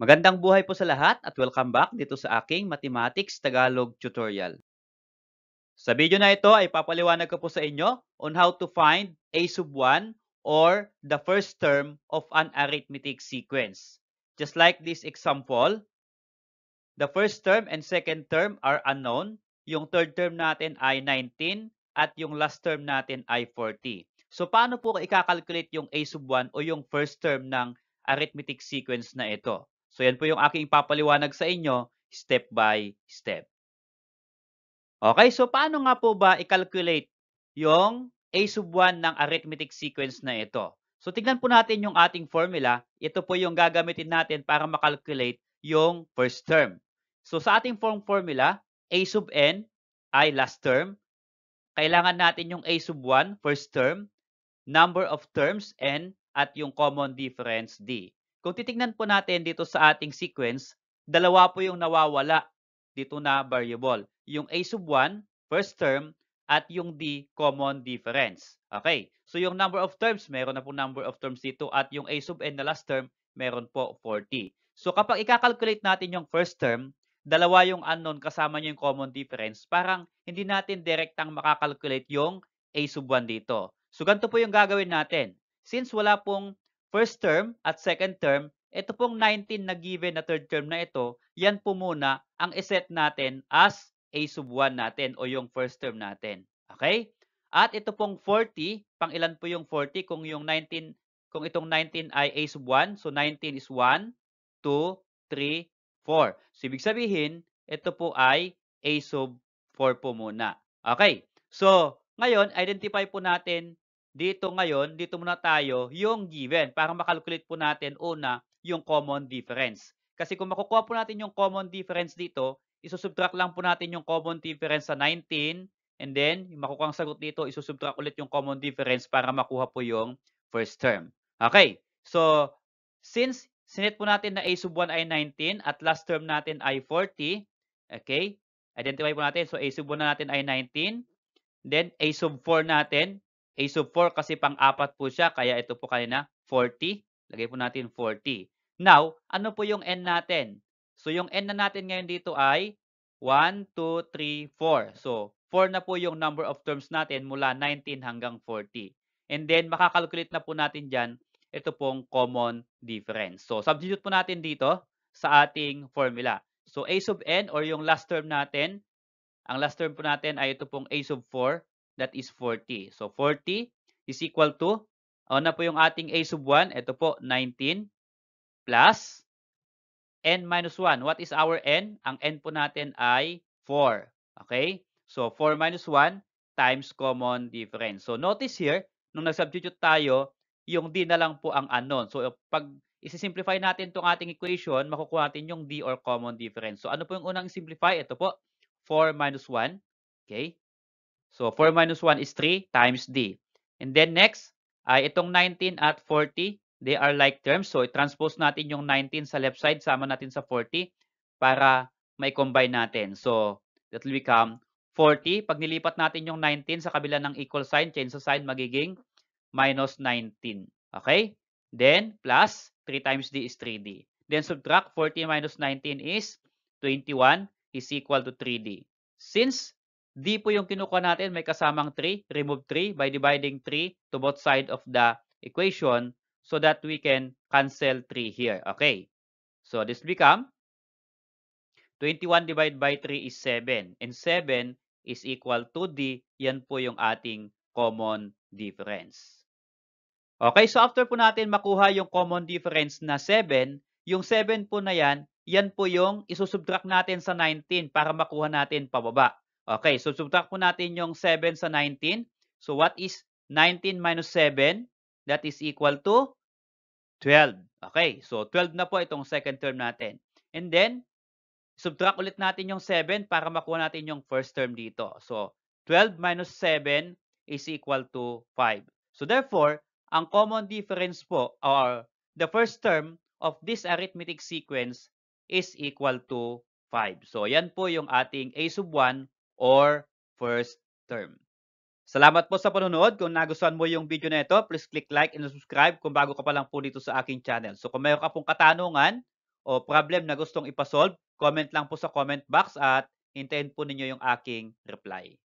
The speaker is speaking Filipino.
Magandang buhay po sa lahat at welcome back dito sa aking Mathematics Tagalog tutorial. Sa video na ito ay papaliwanag ko po sa inyo on how to find a sub 1 or the first term of an arithmetic sequence. Just like this example, the first term and second term are unknown. Yung third term natin ay 19 at yung last term natin ay 40. So paano po ikakalculate yung a sub 1 o yung first term ng arithmetic sequence na ito? So yan po yung aking papaliwanag sa inyo step by step. Okay, so paano nga po ba i-calculate yung a sub 1 ng arithmetic sequence na ito? So tignan po natin yung ating formula. Ito po yung gagamitin natin para makalculate yung first term. So sa ating form formula, a sub n ay last term. Kailangan natin yung a sub 1, first term, number of terms n, at yung common difference d. Kung titignan po natin dito sa ating sequence, dalawa po yung nawawala dito na variable. Yung a sub 1, first term, at yung d, common difference. Okay, so yung number of terms, meron na po number of terms dito at yung a sub n na last term, meron po 40. So kapag ikakalculate natin yung first term, dalawa yung unknown kasama nyo yung common difference, parang hindi natin direktang makakalculate yung a sub 1 dito. So ganito po yung gagawin natin. Since wala pong first term at second term, ito pong 19 na given na third term na ito, yan po muna ang iset natin as a sub 1 natin o yung first term natin. Okay? At ito pong 40, pang ilan po yung 40 kung yung 19 kung itong 19 ay a sub 1, so 19 is 1, 2, 3, 4. So ibig sabihin, ito po ay a sub 4 po muna. Okay. So, ngayon identify po natin dito ngayon, dito muna tayo, yung given para makalculate po natin una yung common difference. Kasi kung makukuha po natin yung common difference dito, isusubtract lang po natin yung common difference sa 19 and then yung makukuha ang sagot dito, isusubtract ulit yung common difference para makuha po yung first term. Okay, so since sinet po natin na a sub 1 ay 19 at last term natin ay 40, okay, identify po natin. So a sub 1 na natin ay 19, then a sub 4 natin A sub 4 kasi pang-apat po siya, kaya ito po kanina 40. Lagay po natin 40. Now, ano po yung n natin? So, yung n na natin ngayon dito ay 1, 2, 3, 4. So, 4 na po yung number of terms natin mula 19 hanggang 40. And then, makakalculate na po natin dyan ito pong common difference. So, substitute po natin dito sa ating formula. So, a sub n or yung last term natin, ang last term po natin ay ito pong a sub 4 that is 40. So 40 is equal to, una po yung ating A sub 1, ito po 19 plus n minus 1. What is our n? Ang n po natin ay 4. Okay? So 4 minus 1 times common difference. So notice here, nung nag-substitute tayo, yung d na lang po ang unknown. So pag isi-simplify natin itong ating equation, makukuha natin yung d or common difference. So ano po yung unang simplify? Ito po, 4 minus 1. Okay? So 4 minus 1 is 3 times D. And then next, ay ah, itong 19 at 40, they are like terms. So i-transpose natin yung 19 sa left side, sama natin sa 40 para may combine natin. So that will become 40. Pag nilipat natin yung 19 sa kabila ng equal sign, change sa sign, magiging minus 19. Okay? Then, plus 3 times D is 3D. Then, subtract 40 minus 19 is 21 is equal to 3D. Since D po yung kinukuha natin, may kasamang 3, remove 3 by dividing 3 to both side of the equation so that we can cancel 3 here. Okay. So this become 21 divided by 3 is 7 and 7 is equal to D. Yan po yung ating common difference. Okay, so after po natin makuha yung common difference na 7, yung 7 po na yan, yan po yung isusubtract natin sa 19 para makuha natin pababa. Okay, so subtract po natin yung 7 sa 19. So what is 19 minus 7? That is equal to 12. Okay, so 12 na po itong second term natin. And then, subtract ulit natin yung 7 para makuha natin yung first term dito. So 12 minus 7 is equal to 5. So therefore, ang common difference po or the first term of this arithmetic sequence is equal to 5. So yan po yung ating a sub 1 or first term. Salamat po sa panonood. Kung nagustuhan mo yung video na ito, please click like and subscribe kung bago ka pa lang po dito sa aking channel. So kung mayroon ka pong katanungan o problem na gustong ipasolve, comment lang po sa comment box at hintayin po ninyo yung aking reply.